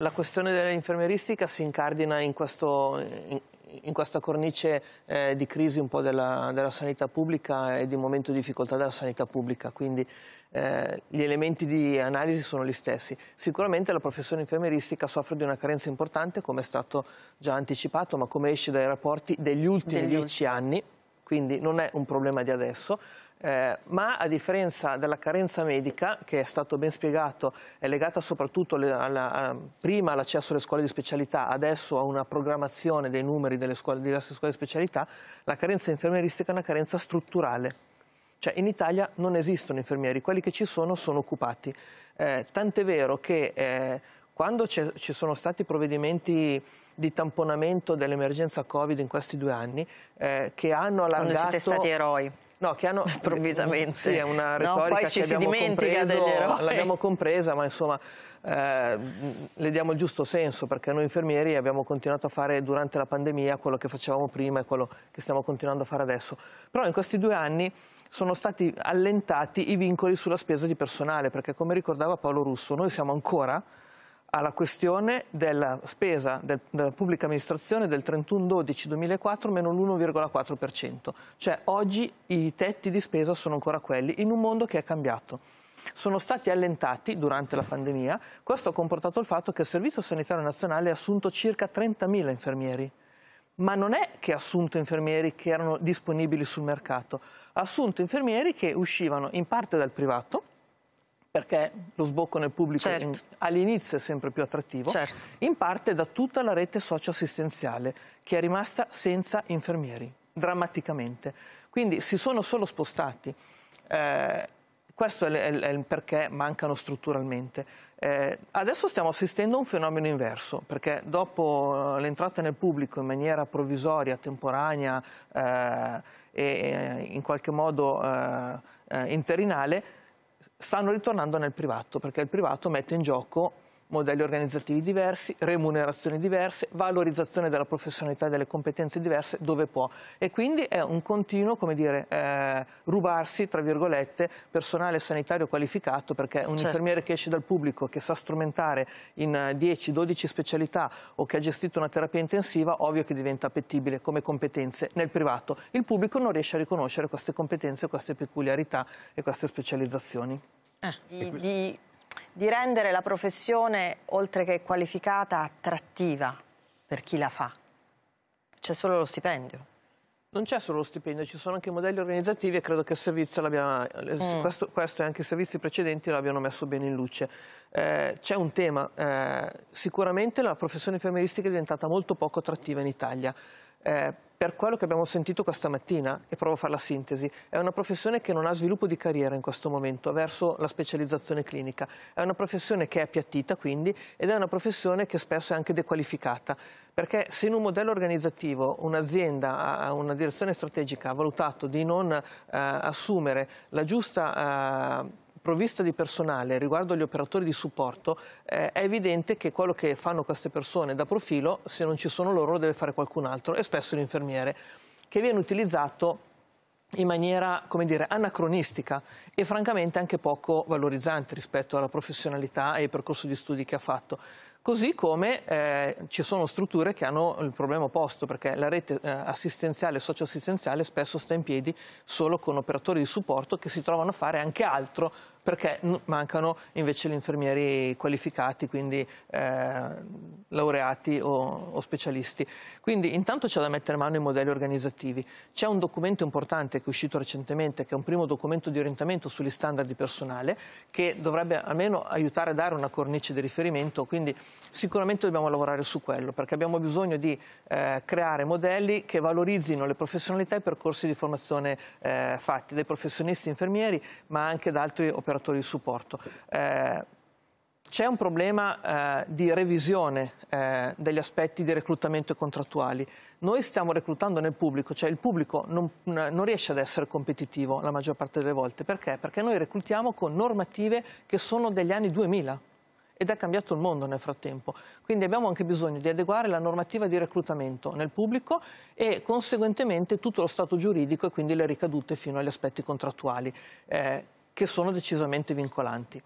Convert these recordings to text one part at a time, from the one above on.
La questione dell'infermieristica si incardina in, questo, in, in questa cornice eh, di crisi un po' della, della, sanità pubblica e di momento di difficoltà della sanità pubblica, quindi eh, gli elementi di analisi sono gli stessi. Sicuramente la professione infermieristica soffre di una carenza importante, come è stato già anticipato, ma come esce dai rapporti degli ultimi degli dieci ultimi. anni, quindi non è un problema di adesso, eh, ma a differenza della carenza medica, che è stato ben spiegato, è legata soprattutto alle, alla, a, prima all'accesso alle scuole di specialità, adesso a una programmazione dei numeri delle scuole, diverse scuole di specialità, la carenza infermieristica è una carenza strutturale. Cioè in Italia non esistono infermieri, quelli che ci sono sono occupati. Eh, tant'è vero che... Eh, quando ci sono stati provvedimenti di tamponamento dell'emergenza Covid in questi due anni, eh, che hanno allargato... Quando siete stati eroi. No, che hanno... Eh, Improvvisamente. Sì, è una retorica no, che abbiamo compreso, l'abbiamo compresa, ma insomma eh, le diamo il giusto senso, perché noi infermieri abbiamo continuato a fare durante la pandemia quello che facevamo prima e quello che stiamo continuando a fare adesso. Però in questi due anni sono stati allentati i vincoli sulla spesa di personale, perché come ricordava Paolo Russo, noi siamo ancora alla questione della spesa del, della pubblica amministrazione del 31-12-2004 meno l'1,4%. Cioè oggi i tetti di spesa sono ancora quelli in un mondo che è cambiato. Sono stati allentati durante la pandemia, questo ha comportato il fatto che il Servizio Sanitario Nazionale ha assunto circa 30.000 infermieri ma non è che ha assunto infermieri che erano disponibili sul mercato, ha assunto infermieri che uscivano in parte dal privato, perché lo sbocco nel pubblico certo. all'inizio è sempre più attrattivo, certo. in parte da tutta la rete socioassistenziale che è rimasta senza infermieri, drammaticamente. Quindi si sono solo spostati. Eh, questo è, è, è, il perché mancano strutturalmente. Eh, adesso stiamo assistendo a un fenomeno inverso, perché dopo eh, l'entrata nel pubblico in maniera provvisoria, temporanea eh, e in qualche modo eh, eh, interinale, stanno ritornando nel privato, perché il privato mette in gioco modelli organizzativi diversi, remunerazioni diverse, valorizzazione della professionalità e delle competenze diverse dove può. E quindi è un continuo, come dire, eh, rubarsi, tra virgolette, personale sanitario qualificato, perché un certo. infermiere che esce dal pubblico, che sa strumentare in 10-12 eh, specialità o che ha gestito una terapia intensiva, ovvio che diventa appetibile come competenze nel privato. Il pubblico non riesce a riconoscere queste competenze, queste peculiarità e queste specializzazioni. Ah, di, di di rendere la professione, oltre che qualificata, attrattiva per chi la fa. C'è solo lo stipendio. Non c'è solo lo stipendio, ci sono anche modelli organizzativi e credo che eh, mm. questo, questo, e anche i servizi precedenti l'abbiano messo bene in luce. Eh, c'è un tema, eh, sicuramente la professione femministica è diventata molto poco attrattiva in Italia eh, per quello che abbiamo sentito questa mattina, e provo a fare la sintesi, è una professione che non ha sviluppo di carriera in questo momento verso la specializzazione clinica, è una professione che è appiattita quindi ed è una professione che spesso è anche dequalificata, perché se in un modello organizzativo un'azienda ha una direzione strategica ha valutato di non eh, assumere la giusta... Eh, provvista di personale riguardo agli operatori di supporto, eh, è evidente che quello che fanno queste persone da profilo, se non ci sono loro, lo deve fare qualcun altro, e spesso l'infermiere, che viene utilizzato in maniera, come dire, anacronistica e francamente anche poco valorizzante rispetto alla professionalità e al percorso di studi che ha fatto. Così come eh, ci sono strutture che hanno il problema opposto, perché la rete eh, assistenziale e socioassistenziale spesso sta in piedi solo con operatori di supporto che si trovano a fare anche altro perché mancano invece gli infermieri qualificati, quindi eh, laureati o, o, specialisti. Quindi intanto c'è da mettere mano i modelli organizzativi. C'è un documento importante che è uscito recentemente, che è un primo documento di orientamento sugli standard di personale, che dovrebbe almeno aiutare a dare una cornice di riferimento, quindi Sicuramente dobbiamo lavorare su quello perché abbiamo bisogno di eh, creare modelli che valorizzino le professionalità e i percorsi di formazione eh, fatti dai professionisti infermieri ma anche da altri operatori di supporto. Eh, c'è un problema eh, di revisione eh, degli aspetti di reclutamento e contrattuali. Noi stiamo reclutando nel pubblico, cioè il pubblico non, non, riesce ad essere competitivo la maggior parte delle volte. Perché? Perché noi reclutiamo con normative che sono degli anni 2000 ed è cambiato il mondo nel frattempo. Quindi abbiamo anche bisogno di adeguare la normativa di reclutamento nel pubblico e conseguentemente tutto lo stato giuridico e quindi le ricadute fino agli aspetti contrattuali eh, che sono decisamente vincolanti.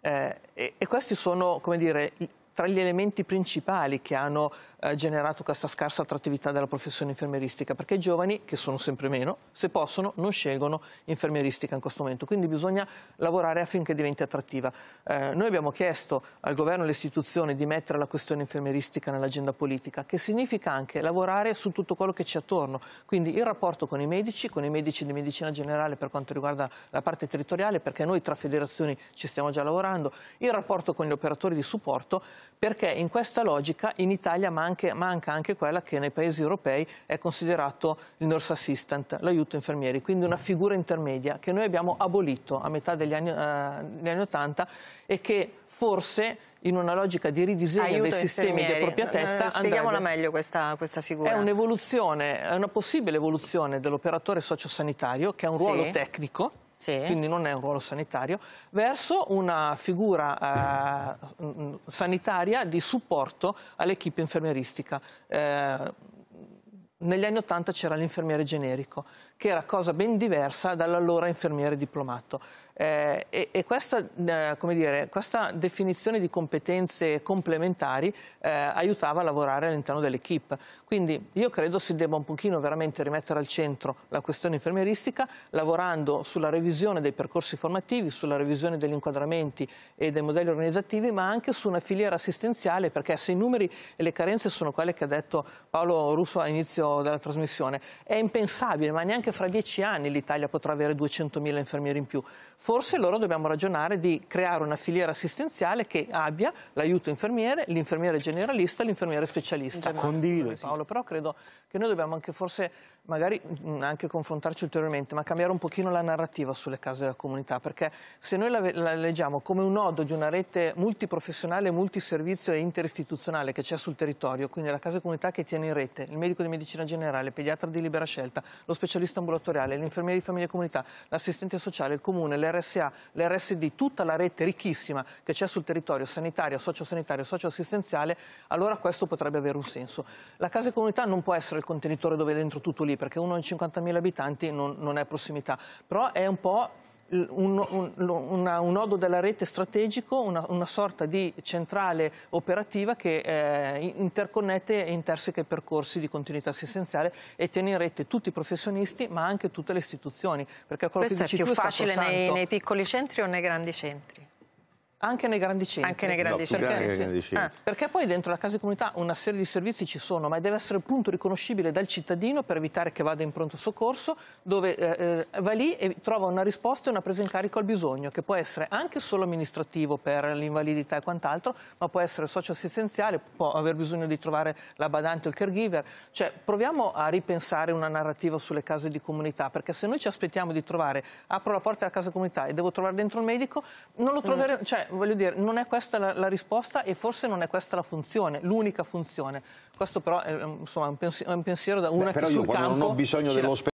Eh, e, e questi sono, come dire, tra gli elementi principali che hanno eh, generato questa scarsa attrattività della professione infermieristica, perché i giovani, che sono sempre meno, se possono, non scelgono infermieristica in questo momento. Quindi bisogna lavorare affinché diventi attrattiva. Eh, noi abbiamo chiesto al governo e alle istituzioni di mettere la questione infermieristica nell'agenda politica, che significa anche lavorare su tutto quello che c'è attorno. Quindi il rapporto con i medici, con i medici di medicina generale per quanto riguarda la parte territoriale, perché noi tra federazioni ci stiamo già lavorando, il rapporto con gli operatori di supporto, perché in questa logica in Italia manca, manca anche quella che nei paesi europei è considerato il nurse assistant, l'aiuto infermieri, quindi una figura intermedia che noi abbiamo abolito a metà degli anni, eh, degli anni 80 e che forse in una logica di ridisegno Aiuto dei sistemi di appropriatezza. Eh, spieghiamola andrebbe. meglio questa, questa, figura. È un'evoluzione, è una possibile evoluzione dell'operatore sociosanitario, che ha un ruolo sì. tecnico, sì. quindi non è un ruolo sanitario, verso una figura eh, sanitaria di supporto all'equipe infermieristica. Eh, negli anni Ottanta c'era l'infermiere generico, che era cosa ben diversa dall'allora infermiere diplomato. Eh, e, e questa, eh, dire, questa, definizione di competenze complementari eh, aiutava a lavorare all'interno dell'equipe. Quindi io credo si debba un pochino veramente rimettere al centro la questione infermieristica, lavorando sulla revisione dei percorsi formativi, sulla revisione degli inquadramenti e dei modelli organizzativi, ma anche su una filiera assistenziale, perché se i numeri e le carenze sono quelle che ha detto Paolo Russo all'inizio della trasmissione, è impensabile, ma neanche fra dieci anni l'Italia potrà avere 200.000 infermieri in più forse loro dobbiamo ragionare di creare una filiera assistenziale che abbia l'aiuto infermiere, l'infermiere generalista e l'infermiere specialista. Condivido. Paolo, però credo che noi dobbiamo anche forse magari anche confrontarci ulteriormente, ma cambiare un pochino la narrativa sulle case della comunità, perché se noi la, la leggiamo come un nodo di una rete multiprofessionale, multiservizio e interistituzionale che c'è sul territorio, quindi la casa comunità che tiene in rete il medico di medicina generale, il pediatra di libera scelta, lo specialista ambulatoriale, l'infermiera di famiglia e comunità, l'assistente sociale, il comune, l'era l'RSA, l'RSD, tutta la rete ricchissima che c'è sul territorio sanitario, sociosanitario, socioassistenziale, allora questo potrebbe avere un senso. La casa e comunità non può essere il contenitore dove è dentro tutto lì, perché uno in 50.000 abitanti non, non è prossimità, però è un po' un, un, una, un nodo della rete strategico, una, una sorta di centrale operativa che eh, interconnette e interseca i percorsi di continuità assistenziale e tiene in rete tutti i professionisti ma anche tutte le istituzioni. Questo è più facile nei, nei piccoli centri o nei grandi centri? Anche nei grandi centri. Anche nei grandi no, centri. Perché, grandi grandi centri. Ah, perché poi dentro la casa di comunità una serie di servizi ci sono, ma deve essere appunto riconoscibile dal cittadino per evitare che vada in pronto soccorso, dove eh, eh, va lì e trova una risposta e una presa in carico al bisogno, che può essere anche solo amministrativo per l'invalidità e quant'altro, ma può essere socio-assistenziale, può aver bisogno di trovare la badante o il caregiver. Cioè, proviamo a ripensare una narrativa sulle case di comunità, perché se noi ci aspettiamo di trovare, apro la porta della casa di comunità e devo trovare dentro il medico, non lo mm. troveremo, mm. cioè, voglio dire, non è questa la, la risposta e forse non è questa la funzione, l'unica funzione. Questo però è, insomma, un, pensiero, un pensiero da una Beh, però che io sul campo... Non ho bisogno dell'ospedale.